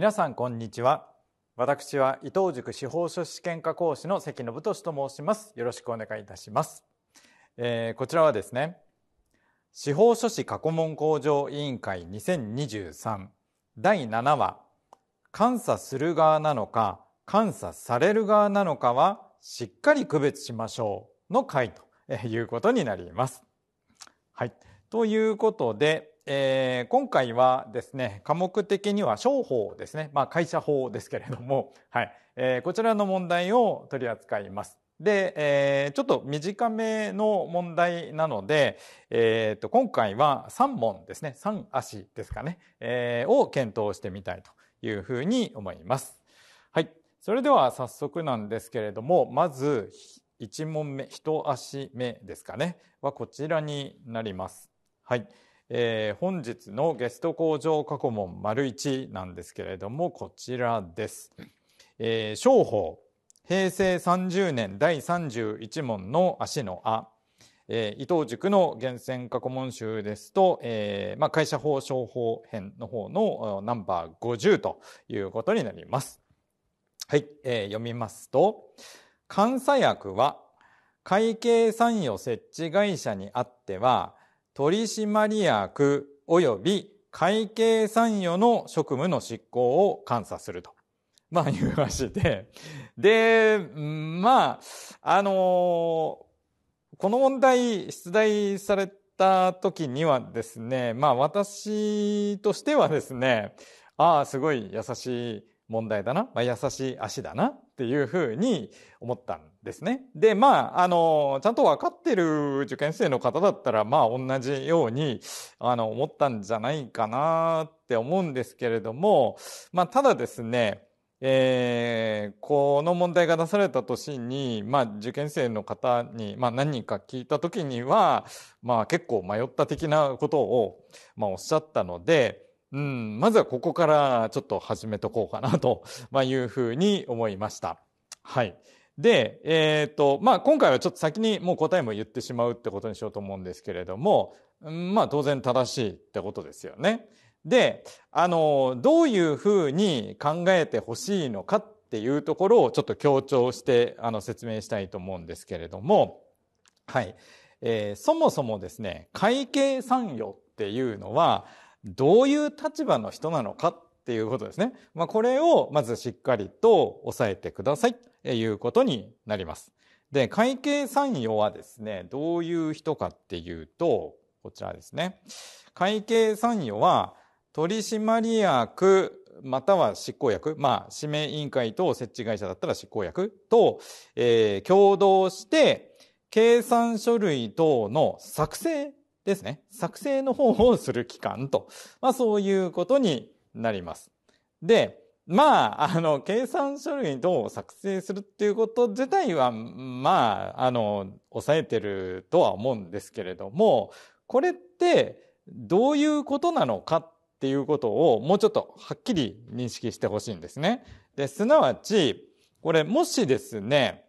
皆さんこんにちは私は伊藤塾司法書士験科講師の関信俊と申しますよろしくお願いいたします、えー、こちらはですね司法書士過去問向上委員会2023第7話監査する側なのか監査される側なのかはしっかり区別しましょうの回ということになります。はい、ということで、えー、今回はですね科目的には商法ですね、まあ、会社法ですけれども、はいえー、こちらの問題を取り扱います。で、えー、ちょっと短めの問題なので、えー、と今回は3問ですね3足ですかね、えー、を検討してみたいというふうに思います。はい、それでは早速なんですけれどもまず1問目1足目ですかねはこちらになります。はい、えー、本日のゲスト工場過去問丸一なんですけれども、こちらです。えー、商法、平成30年第31問の足のあ。えー、伊藤塾の厳選過去問集ですと、えーまあ、会社法商法編の方のナンバー50ということになります。はい、えー、読みますと、監査役は会計参与設置会社にあっては、取締役及び会計参与の職務の執行を監査すると。まあ、いう話しで。で、まあ、あのー、この問題、出題された時にはですね、まあ、私としてはですね、ああ、すごい優しい問題だな、まあ、優しい足だなっていうふうに思ったんですね。で、まあ、あの、ちゃんと分かってる受験生の方だったら、まあ、同じように、あの、思ったんじゃないかなって思うんですけれども、まあ、ただですね、えー、この問題が出された年に、まあ、受験生の方に、まあ、何人か聞いた時には、まあ、結構迷った的なことを、まあ、おっしゃったので、うん、まずはここからちょっと始めとこうかなと いうふうに思いました。はい。で、えっ、ー、と、まあ、今回はちょっと先にもう答えも言ってしまうってことにしようと思うんですけれども、うん、まあ、当然正しいってことですよね。で、あの、どういうふうに考えてほしいのかっていうところをちょっと強調して、あの、説明したいと思うんですけれども、はい。えー、そもそもですね、会計産業っていうのは、どういう立場の人なのかっていうことですね。まあ、これをまずしっかりと押さえてくださいということになります。で、会計参与はですね、どういう人かっていうと、こちらですね。会計参与は取締役または執行役、まあ、指名委員会と設置会社だったら執行役と、えー、共同して、計算書類等の作成ですね。作成の方をする期間と。まあそういうことになります。で、まあ、あの、計算書類等を作成するっていうこと自体は、まあ、あの、抑えてるとは思うんですけれども、これってどういうことなのかっていうことをもうちょっとはっきり認識してほしいんですね。で、すなわち、これもしですね、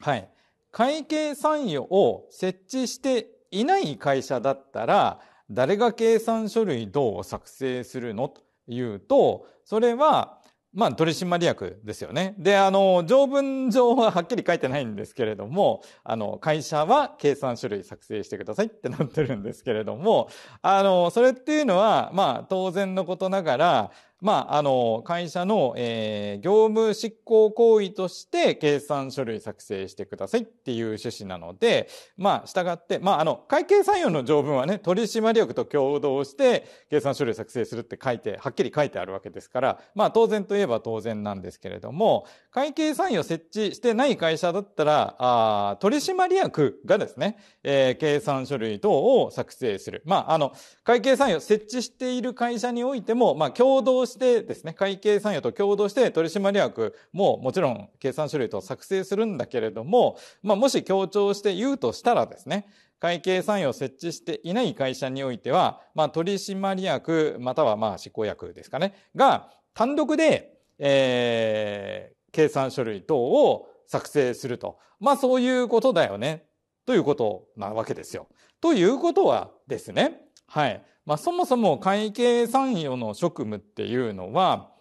はい、会計参与を設置していない会社だったら、誰が計算書類どう作成するのというと、それは、まあ、取締役ですよね。で、あの、条文上ははっきり書いてないんですけれども、あの、会社は計算書類作成してくださいってなってるんですけれども、あの、それっていうのは、まあ、当然のことながら、まあ、あの、会社の、えー、業務執行行為として計算書類作成してくださいっていう趣旨なので、まあ、従って、まあ、あの、会計採用の条文はね、取締役と共同して計算書類作成するって書いて、はっきり書いてあるわけですから、まあ、当然といえば当然なんですけれども、会計採用設置してない会社だったら、あ取締役がですね、えー、計算書類等を作成する。まあ、あの、会計採用設置している会社においても、まあ、共同してしてですね、会計参与と共同して取締役ももちろん計算書類と作成するんだけれども、まあ、もし強調して言うとしたらですね、会計参与を設置していない会社においては、まあ、取締役またはまあ執行役ですかね、が単独で、えー、計算書類等を作成すると。まあそういうことだよね。ということなわけですよ。ということはですね。はい。まあ、そもそも会計参与の職務っていうのは、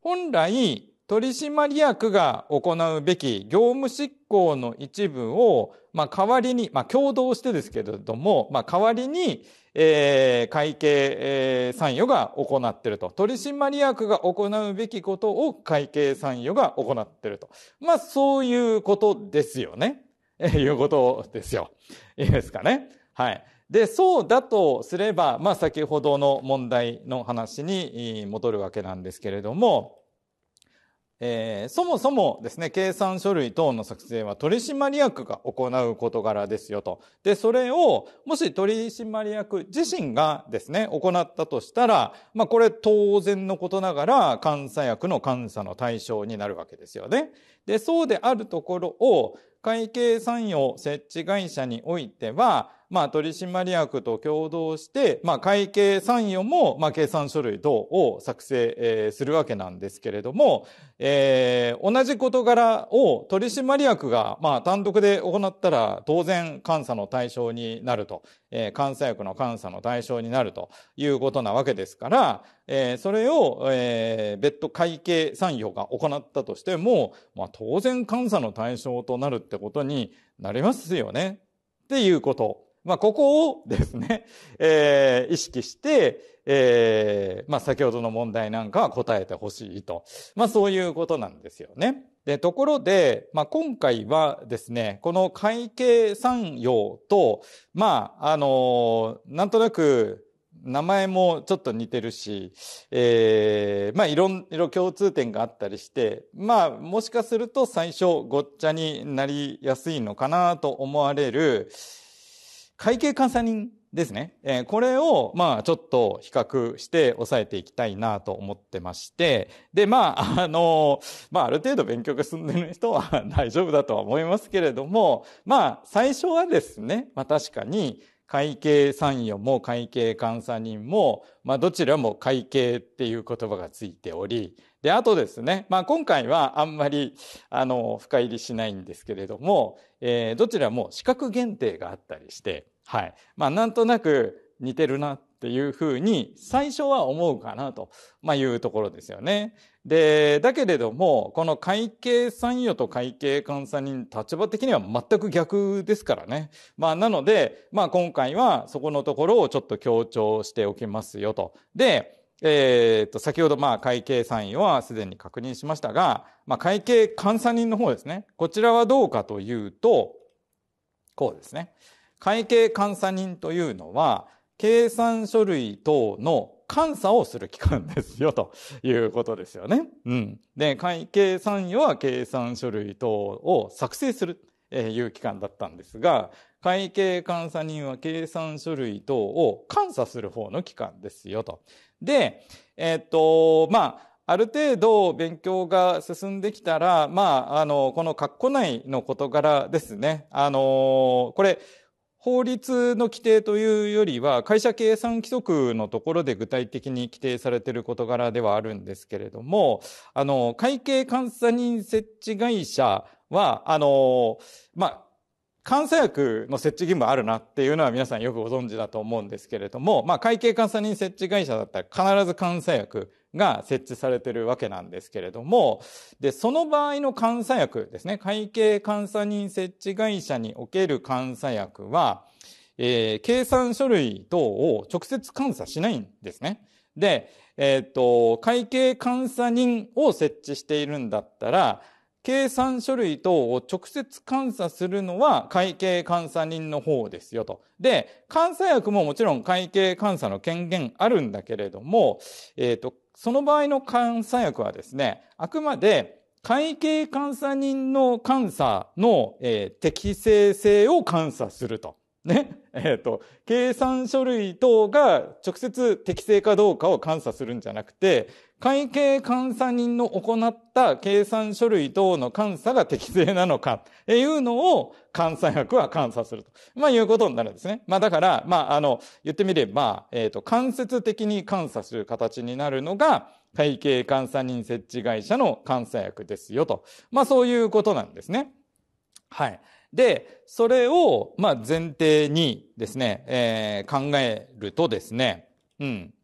本来取締役が行うべき業務執行の一部を、まあ、代わりに、まあ、共同してですけれども、まあ、代わりに、えー、会計、えー、参与が行ってると。取締役が行うべきことを会計参与が行ってると。まあ、そういうことですよね。えー、いうことですよ。いいですかね。はい。で、そうだとすれば、まあ先ほどの問題の話に戻るわけなんですけれども、えー、そもそもですね、計算書類等の作成は取締役が行う事柄ですよと。で、それを、もし取締役自身がですね、行ったとしたら、まあこれ当然のことながら、監査役の監査の対象になるわけですよね。で、そうであるところを、会計産業設置会社においては、まあ、取締役と共同して、まあ、会計参与も、まあ、計算書類等を作成、えー、するわけなんですけれども、えー、同じ事柄を取締役が、まあ、単独で行ったら当然監査の対象になると、えー、監査役の監査の対象になるということなわけですから、えー、それを、えー、別途会計参与が行ったとしても、まあ、当然監査の対象となるってことになりますよねっていうこと。まあ、ここをですね、えー、意識して、えー、まあ、先ほどの問題なんかは答えてほしいと。まあ、そういうことなんですよね。で、ところで、まあ、今回はですね、この会計産業と、まあ、あのー、なんとなく、名前もちょっと似てるし、えー、まあいろいろ共通点があったりして、まあもしかすると最初ごっちゃになりやすいのかなと思われる、会計監査人ですね。えー、これを、まあ、ちょっと比較して押さえていきたいなと思ってまして、で、まあ、あの、まあ、ある程度勉強が進んでる人は 大丈夫だとは思いますけれども、まあ、最初はですね、まあ、確かに、会計参与も会計監査人も、まあ、どちらも会計っていう言葉がついており、で、あとですね、まあ、今回はあんまり、あの、深入りしないんですけれども、えー、どちらも資格限定があったりして、はい。まあ、なんとなく似てるなっていうふうに、最初は思うかなと、まあ、いうところですよね。で、だけれども、この会計参与と会計監査人、立場的には全く逆ですからね。まあ、なので、まあ、今回はそこのところをちょっと強調しておきますよと。で、えー、と、先ほど、まあ、会計参与はすでに確認しましたが、まあ、会計監査人の方ですね。こちらはどうかというと、こうですね。会計監査人というのは、計算書類等の監査をする機関ですよ、ということですよね。うん。で、会計参与は計算書類等を作成する、えいう機関だったんですが、会計監査人は計算書類等を監査する方の機関ですよ、と。で、えー、っと、まあ、ある程度勉強が進んできたら、まあ、あの、この括弧内の事柄ですね。あの、これ、法律の規定というよりは会社計算規則のところで具体的に規定されている事柄ではあるんですけれどもあの会計監査人設置会社はあのまあ監査役の設置義務あるなっていうのは皆さんよくご存知だと思うんですけれども、まあ、会計監査人設置会社だったら必ず監査役が設置されてるわけなんですけれども、で、その場合の監査薬ですね、会計監査人設置会社における監査薬は、えー、計算書類等を直接監査しないんですね。で、えっ、ー、と、会計監査人を設置しているんだったら、計算書類等を直接監査するのは会計監査人の方ですよと。で、監査役ももちろん会計監査の権限あるんだけれども、えっ、ー、と、その場合の監査薬はですね、あくまで会計監査人の監査の、えー、適正性を監査すると。ね。えっ、ー、と、計算書類等が直接適正かどうかを監査するんじゃなくて、会計監査人の行った計算書類等の監査が適正なのかって いうのを監査役は監査すると。まあいうことになるんですね。まあだから、まああの、言ってみれば、えっ、ー、と、間接的に監査する形になるのが、会計監査人設置会社の監査役ですよと。まあそういうことなんですね。はい。で、それを、まあ前提にですね、えー、考えるとですね、うん。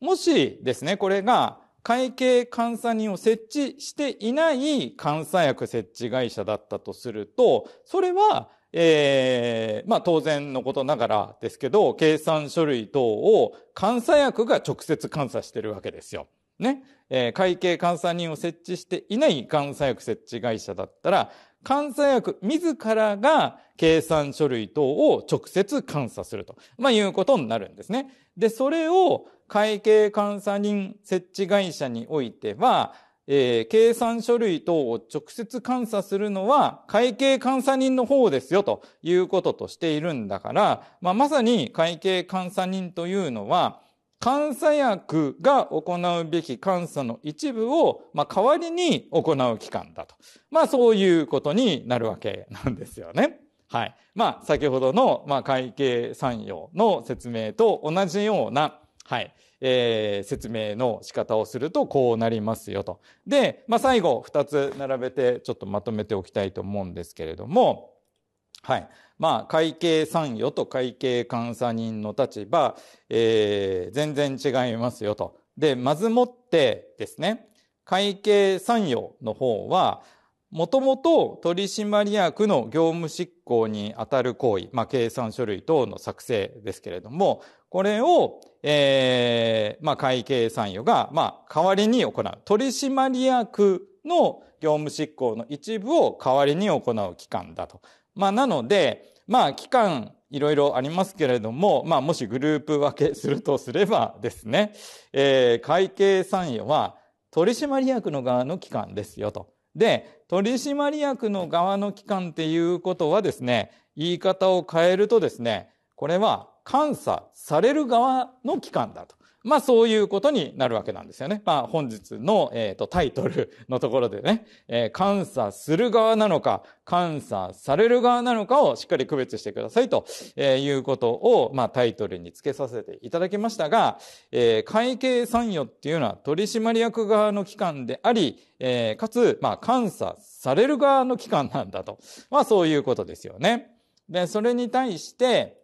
もしですね、これが、会計監査人を設置していない監査役設置会社だったとすると、それは、ええー、まあ当然のことながらですけど、計算書類等を監査役が直接監査してるわけですよ。ね。えー、会計監査人を設置していない監査役設置会社だったら、監査役自らが計算書類等を直接監査すると、まあ、いうことになるんですね。で、それを会計監査人設置会社においては、えー、計算書類等を直接監査するのは会計監査人の方ですよということとしているんだから、まあ、まさに会計監査人というのは、監査役が行うべき監査の一部を、まあ、代わりに行う機関だと。まあ、そういうことになるわけなんですよね。はい。まあ、先ほどの、まあ、会計産業の説明と同じような、はい、えー、説明の仕方をするとこうなりますよと。で、まあ、最後2つ並べてちょっとまとめておきたいと思うんですけれども、はい。まあ、会計参与と会計監査人の立場、えー、全然違いますよと。で、まずもってですね、会計参与の方は、もともと取締役の業務執行にあたる行為、まあ、計算書類等の作成ですけれども、これを、えー、まあ、会計参与が、まあ、代わりに行う。取締役の業務執行の一部を代わりに行う機関だと。まあ、なので、まあ、期間いろいろありますけれども、まあ、もしグループ分けするとすればですね、えー、会計参与は取締役の側の機関ですよと。で、取締役の側の機関っていうことはですね、言い方を変えるとですね、これは監査される側の機関だと。まあそういうことになるわけなんですよね。まあ本日の、えーと、タイトルのところでね、えー、監査する側なのか、監査される側なのかをしっかり区別してくださいと、えー、いうことを、まあタイトルにつけさせていただきましたが、えー、会計参与っていうのは取締役側の機関であり、えー、かつ、まあ監査される側の機関なんだと。まあそういうことですよね。で、それに対して、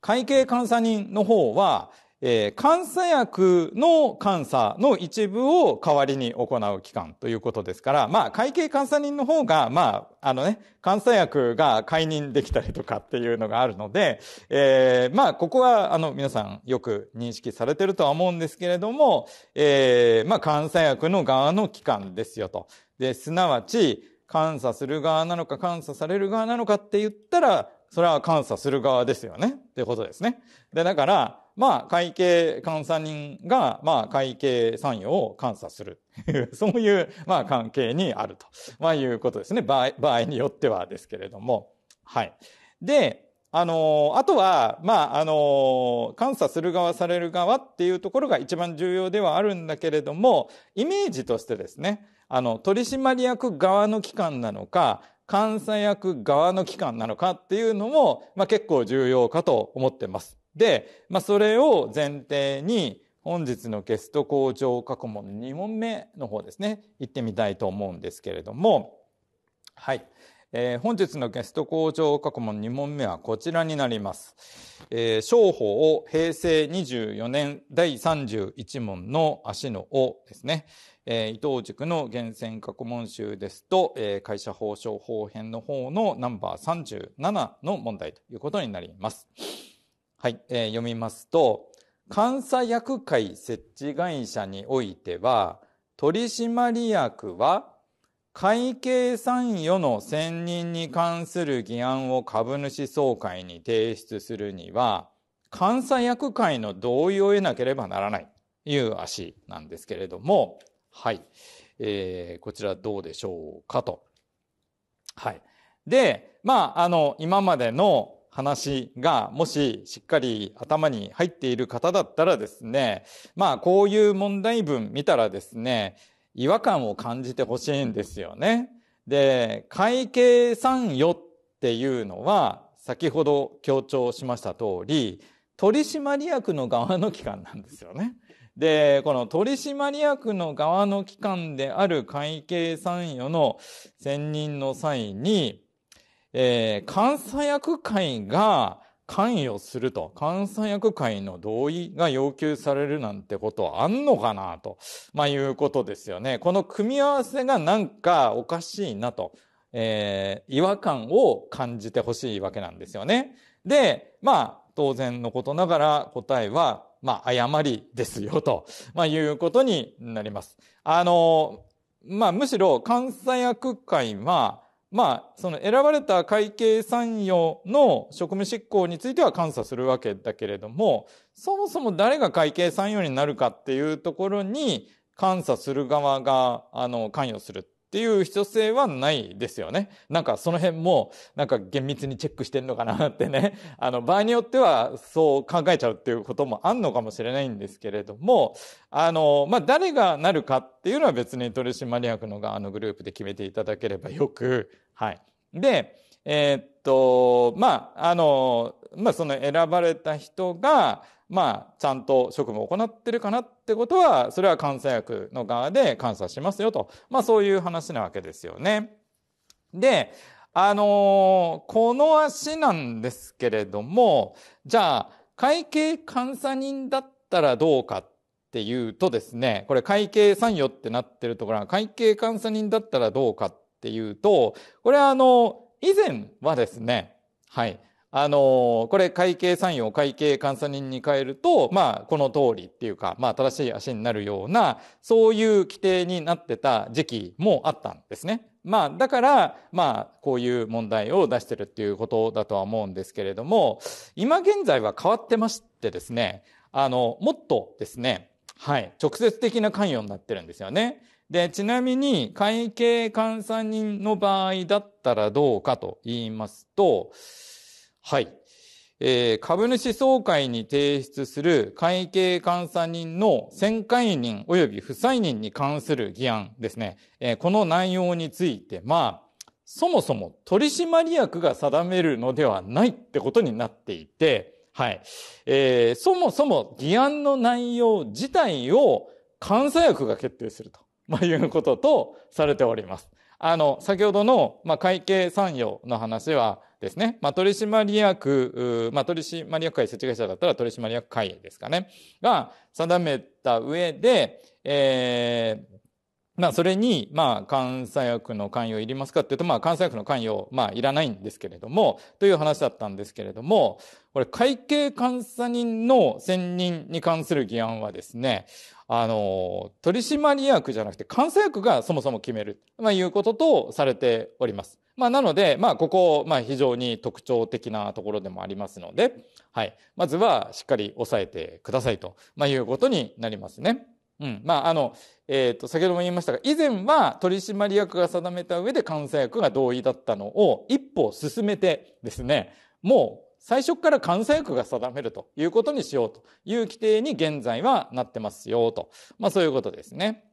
会計監査人の方は、えー、監査薬の監査の一部を代わりに行う機関ということですから、まあ、会計監査人の方が、まあ、あのね、監査薬が解任できたりとかっていうのがあるので、えー、まあ、ここは、あの、皆さんよく認識されてるとは思うんですけれども、えー、まあ、監査薬の側の機関ですよと。で、すなわち、監査する側なのか、監査される側なのかって言ったら、それは監査する側ですよね。ってことですね。で、だから、まあ、会計監査人が、まあ、会計参与を監査する。そういう、まあ、関係にあると。まあ、いうことですね。場合、場合によってはですけれども。はい。で、あの、あとは、まあ、あの、監査する側、される側っていうところが一番重要ではあるんだけれども、イメージとしてですね、あの、取締役側の機関なのか、監査役側の機関なのかっていうのも、まあ、結構重要かと思ってます。で、まあ、それを前提に、本日のゲスト校長過去問の2問目の方ですね、行ってみたいと思うんですけれども、はい。えー、本日のゲスト校長過去問2問目はこちらになります。えー、商法を平成24年第31問の足の尾ですね。えー、伊藤塾の厳選過去問集ですと、えー、会社法商法編の方のナンバー37の問題ということになります。はい、えー、読みますと、監査役会設置会社においては、取締役は、会計参与の選任に関する議案を株主総会に提出するには、監査役会の同意を得なければならないという足なんですけれども、はい。えー、こちらどうでしょうかと。はい。で、まあ、あの、今までの話がもししっかり頭に入っている方だったらですね、まあこういう問題文見たらですね、違和感を感じてほしいんですよね。で、会計参与っていうのは先ほど強調しました通り、取締役の側の機関なんですよね。で、この取締役の側の機関である会計参与の選任の際に、えー、監査役会が関与すると、監査役会の同意が要求されるなんてことはあんのかなと、まあ、いうことですよね。この組み合わせがなんかおかしいなと、えー、違和感を感じてほしいわけなんですよね。で、まあ、当然のことながら答えは、まあ、誤りですよと、まあ、いうことになります。あの、まあ、むしろ監査役会は、まあ、その選ばれた会計参与の職務執行については監査するわけだけれども、そもそも誰が会計参与になるかっていうところに監査する側が、あの、関与するっていう必要性はないですよね。なんかその辺も、なんか厳密にチェックしてんのかなってね。あの、場合によってはそう考えちゃうっていうこともあんのかもしれないんですけれども、あの、まあ、誰がなるかっていうのは別に取締役の側のグループで決めていただければよく、はい。で、えー、っと、まあ、あの、まあ、その選ばれた人が、まあ、ちゃんと職務を行ってるかなってってことは、それは監査役の側で監査しますよと。まあそういう話なわけですよね。で、あのー、この足なんですけれども、じゃあ、会計監査人だったらどうかっていうとですね、これ会計参与ってなってるところは、会計監査人だったらどうかっていうと、これはあの、以前はですね、はい。あのこれ会計与を会計監査人に変えると、まあ、この通りっていうか、まあ、正しい足になるような、そういう規定になってた時期もあったんですね。まあ、だから、まあ、こういう問題を出してるっていうことだとは思うんですけれども、今現在は変わってましてですね、あの、もっとですね、はい、直接的な関与になってるんですよね。で、ちなみに、会計監査人の場合だったらどうかと言いますと、はい。えー、株主総会に提出する会計監査人の選会人及び不採人に関する議案ですね。えー、この内容について、まあ、そもそも取締役が定めるのではないってことになっていて、はい。えー、そもそも議案の内容自体を監査役が決定すると、まあ、いうこととされております。あの、先ほどの、まあ、会計参与の話は、ですね、まあ、取締役、まあ、取締役会設置会社だったら取締役会ですかね、が定めた上で、えー、まあ、それに、まあ、監査役の関与いりますかっていうと、まあ、監査役の関与、まあ、いらないんですけれども、という話だったんですけれども、これ、会計監査人の選任に関する議案はですね、あの、取締役じゃなくて監査役がそもそも決める、まあ、いうこととされております。まあ、なので、まあ、ここ、まあ、非常に特徴的なところでもありますので、はい。まずは、しっかり押さえてくださいと、まあ、いうことになりますね。うん。まあ、あの、えっ、ー、と、先ほども言いましたが、以前は取締役が定めた上で監査役が同意だったのを、一歩進めてですね、もう最初から監査役が定めるということにしようという規定に現在はなってますよと。まあそういうことですね。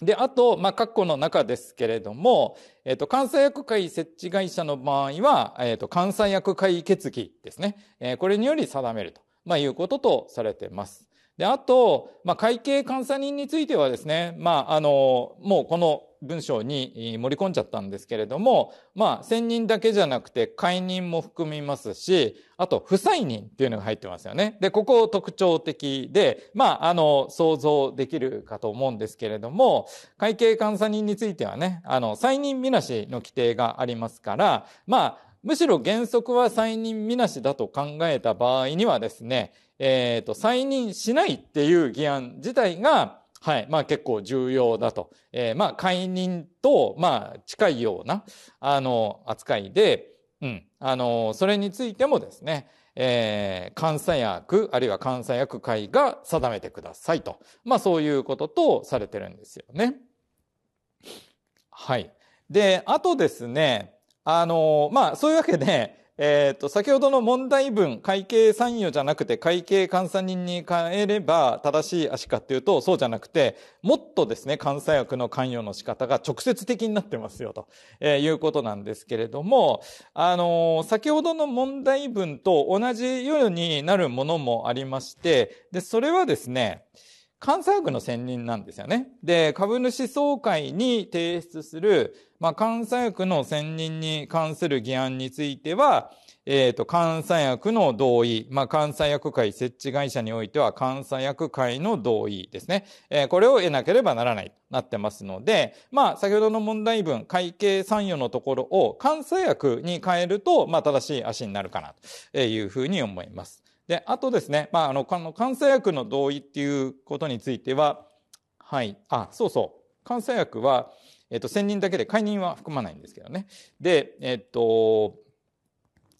で、あと、まあ、括弧の中ですけれども、えっ、と、関西薬会設置会社の場合は、えっ、と、関西薬会決議ですね。えー、これにより定めると、まあ、いうこととされてます。で、あと、まあ、会計監査人についてはですね、まあ、あの、もうこの文章に盛り込んじゃったんですけれども、まあ、選任だけじゃなくて解任も含みますし、あと、不再任っていうのが入ってますよね。で、ここ特徴的で、まあ、あの、想像できるかと思うんですけれども、会計監査人についてはね、あの、再任みなしの規定がありますから、まあ、むしろ原則は再任みなしだと考えた場合にはですね、えっ、ー、と、再任しないっていう議案自体が、はい。まあ結構重要だと。えー、まあ解任と、まあ近いような、あの、扱いで、うん。あの、それについてもですね、えー、監査役、あるいは監査役会が定めてくださいと。まあそういうこととされてるんですよね。はい。で、あとですね、あの、まあそういうわけで、えっ、ー、と、先ほどの問題文、会計参与じゃなくて会計監査人に変えれば正しい足かっていうと、そうじゃなくて、もっとですね、監査役の関与の仕方が直接的になってますよ、と、えいうことなんですけれども、あのー、先ほどの問題文と同じようになるものもありまして、で、それはですね、監査役の選任なんですよね。で、株主総会に提出するまあ、監査役の選任に関する議案については、えっ、ー、と、監査役の同意、まあ、監査役会設置会社においては、監査役会の同意ですね。えー、これを得なければならないとなってますので、まあ、先ほどの問題文、会計参与のところを監査役に変えると、まあ、正しい足になるかなというふうに思います。で、あとですね、まあ、あの、この監査役の同意っていうことについては、はい、あ、そうそう、監査役は、えっと、専任だけで解任は含まないんですけどね。で、えっと、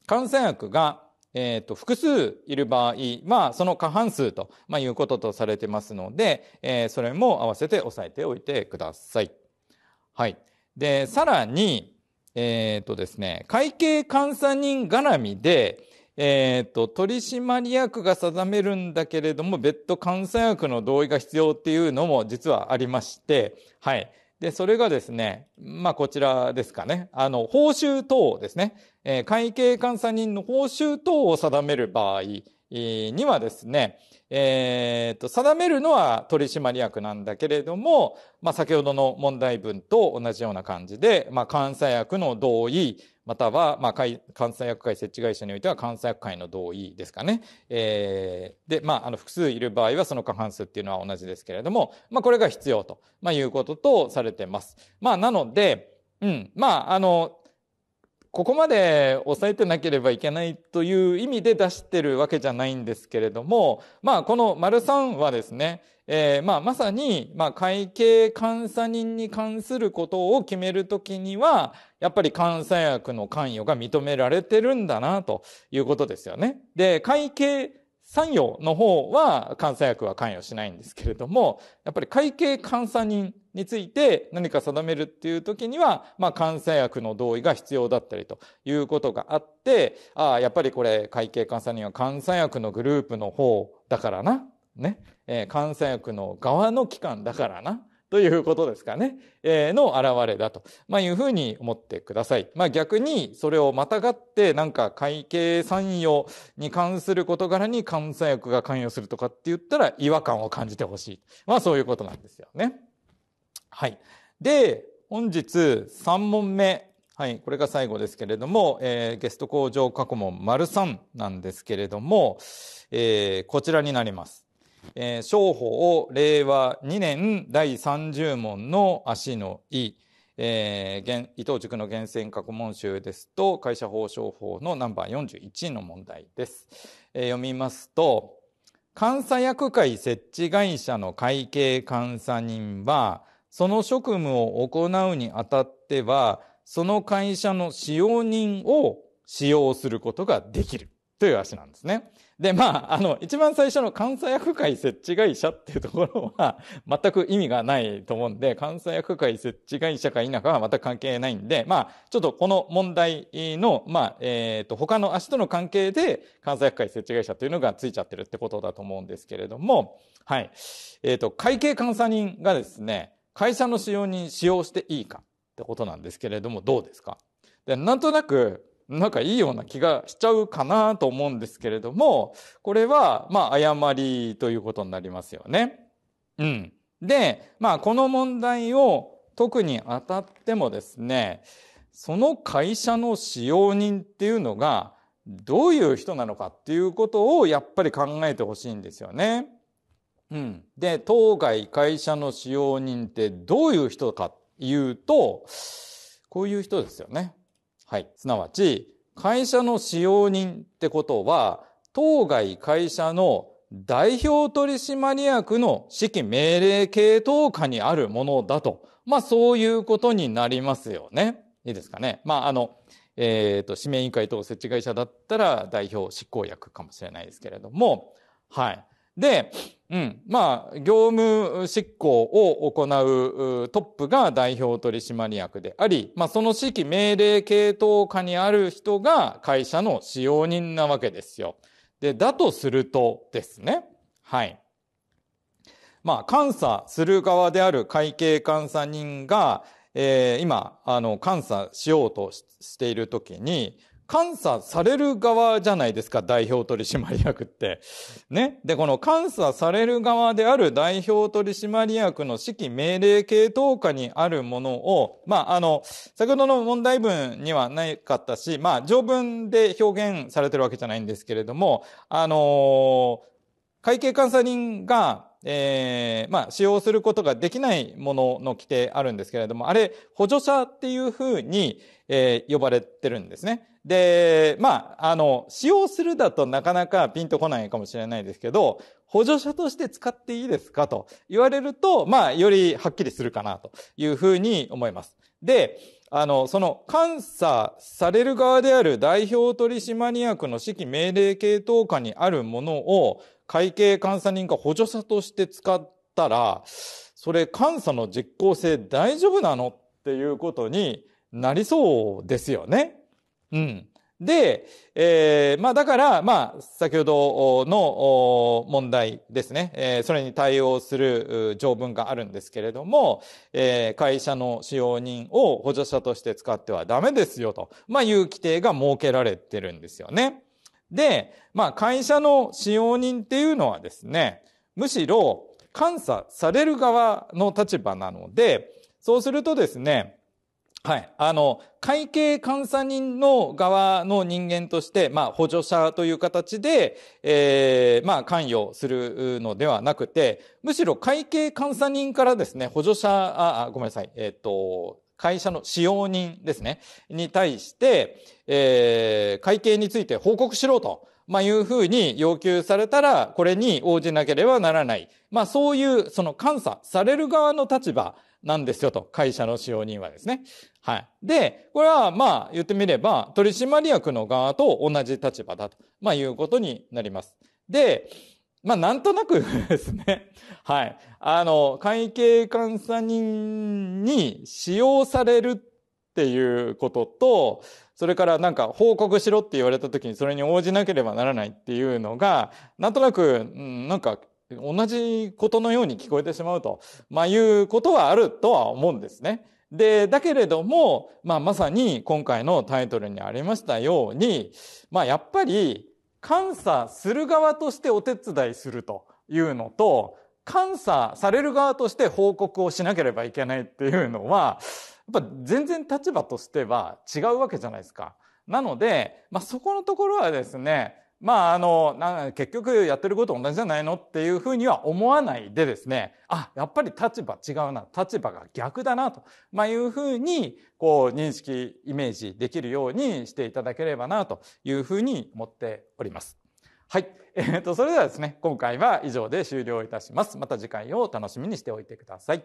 感染薬が、えっと、複数いる場合は、その過半数と、まあ、いうこととされてますので、えー、それも合わせて押さえておいてください。はい。で、さらに、えっ、ー、とですね、会計監査人絡みで、えっ、ー、と、取締役が定めるんだけれども、別途監査役の同意が必要っていうのも実はありまして、はい。で、それがですね、まあ、こちらですかね。あの、報酬等ですね。えー、会計監査人の報酬等を定める場合にはですね、えっ、と、定めるのは取締役なんだけれども、まあ、先ほどの問題文と同じような感じで、まあ、監査役の同意、または、まあ、監査薬会設置会社においては監査薬会の同意ですかね。えー、で、まあ、あの複数いる場合はその過半数っていうのは同じですけれども、まあ、これが必要と、まあ、いうこととされてます。まあ、なので、うん、まあ、あの、ここまで抑えてなければいけないという意味で出してるわけじゃないんですけれども、まあ、この丸3はですね、えー、まあ、まさに、まあ、会計監査人に関することを決めるときには、やっぱり監査役の関与が認められてるんだな、ということですよね。で、会計参与の方は監査役は関与しないんですけれども、やっぱり会計監査人について何か定めるっていう時には、まあ、監査役の同意が必要だったりということがあって、ああ、やっぱりこれ会計監査人は監査役のグループの方だからなね、えー、監査役の側の機関だからな。ということですかね。えー、の表れだと、まあ、いうふうに思ってください。まあ、逆にそれをまたがってなんか会計参与に関する事柄に監査役が関与するとかって言ったら違和感を感じてほしい。まあそういうことなんですよね。はい。で、本日3問目。はい、これが最後ですけれども、えー、ゲスト工場過去問丸3なんですけれども、えー、こちらになります。えー、商法を令和2年第30問の足の井、えー、伊藤塾の厳選過去問集ですと、会社法商法のナンバー41の問題です。えー、読みますと、監査役会設置会社の会計監査人は、その職務を行うにあたっては、その会社の使用人を使用することができる。という足なんですね。で、まあ、あの、一番最初の監査役会設置会社っていうところは、全く意味がないと思うんで、監査役会設置会社か否かはまた関係ないんで、まあ、ちょっとこの問題の、まあ、えっ、ー、と、他の足との関係で、監査役会設置会社というのがついちゃってるってことだと思うんですけれども、はい。えっ、ー、と、会計監査人がですね、会社の使用に使用していいかってことなんですけれども、どうですかでなんとなく、なんかいいような気がしちゃうかなと思うんですけれども、これは、まあ、誤りということになりますよね。うん。で、まあ、この問題を特に当たってもですね、その会社の使用人っていうのが、どういう人なのかっていうことをやっぱり考えてほしいんですよね。うん。で、当該会社の使用人ってどういう人かっていうと、こういう人ですよね。はい。すなわち、会社の使用人ってことは、当該会社の代表取締役の指揮命令系統下にあるものだと。まあ、そういうことになりますよね。いいですかね。まあ、あの、えっ、ー、と、指名委員会等設置会社だったら代表執行役かもしれないですけれども、はい。で、うん、まあ、業務執行を行うトップが代表取締役であり、まあ、その指揮命令系統下にある人が会社の使用人なわけですよ。で、だとするとですね。はい。まあ、監査する側である会計監査人が、えー、今、あの、監査しようとしているときに、監査される側じゃないですか、代表取締役って。ね。で、この監査される側である代表取締役の指揮命令系統下にあるものを、まあ、あの、先ほどの問題文にはないかったし、まあ、条文で表現されてるわけじゃないんですけれども、あのー、会計監査人が、えー、まあ、使用することができないものの規定あるんですけれども、あれ、補助者っていうふうに、えー、呼ばれてるんですね。で、まあ、あの、使用するだとなかなかピンとこないかもしれないですけど、補助者として使っていいですかと言われると、まあ、よりはっきりするかなというふうに思います。で、あの、その監査される側である代表取締役の指揮命令系統下にあるものを会計監査人か補助者として使ったら、それ監査の実効性大丈夫なのっていうことになりそうですよね。うん。で、えー、まあだから、まあ先ほどの問題ですね、えー、それに対応する条文があるんですけれども、えー、会社の使用人を補助者として使ってはダメですよと、まあいう規定が設けられてるんですよね。で、まあ会社の使用人っていうのはですね、むしろ監査される側の立場なので、そうするとですね、はい。あの、会計監査人の側の人間として、まあ、補助者という形で、ええー、まあ、関与するのではなくて、むしろ会計監査人からですね、補助者、あ、あごめんなさい、えっ、ー、と、会社の使用人ですね、に対して、ええー、会計について報告しろと。まあ、いうふうに要求されたら、これに応じなければならない。まあ、そういう、その監査される側の立場なんですよと、会社の使用人はですね。はい。で、これはまあ言ってみれば、取締役の側と同じ立場だと、まあいうことになります。で、まあなんとなくですね、はい。あの、会計監査人に使用されるっていうことと、それからなんか報告しろって言われた時にそれに応じなければならないっていうのが、なんとなく、うん、なんか同じことのように聞こえてしまうと、まあ、いうことはあるとは思うんですね。で、だけれども、まあ、まさに今回のタイトルにありましたように、まあ、やっぱり、監査する側としてお手伝いするというのと、監査される側として報告をしなければいけないっていうのは、やっぱ全然立場としては違うわけじゃないですか。なので、まあ、そこのところはですね、まあ、あの、結局やってること同じじゃないのっていうふうには思わないでですね、あ、やっぱり立場違うな、立場が逆だな、と、まあ、いうふうに、こう、認識、イメージできるようにしていただければな、というふうに思っております。はい。えっ、ー、と、それではですね、今回は以上で終了いたします。また次回を楽しみにしておいてください。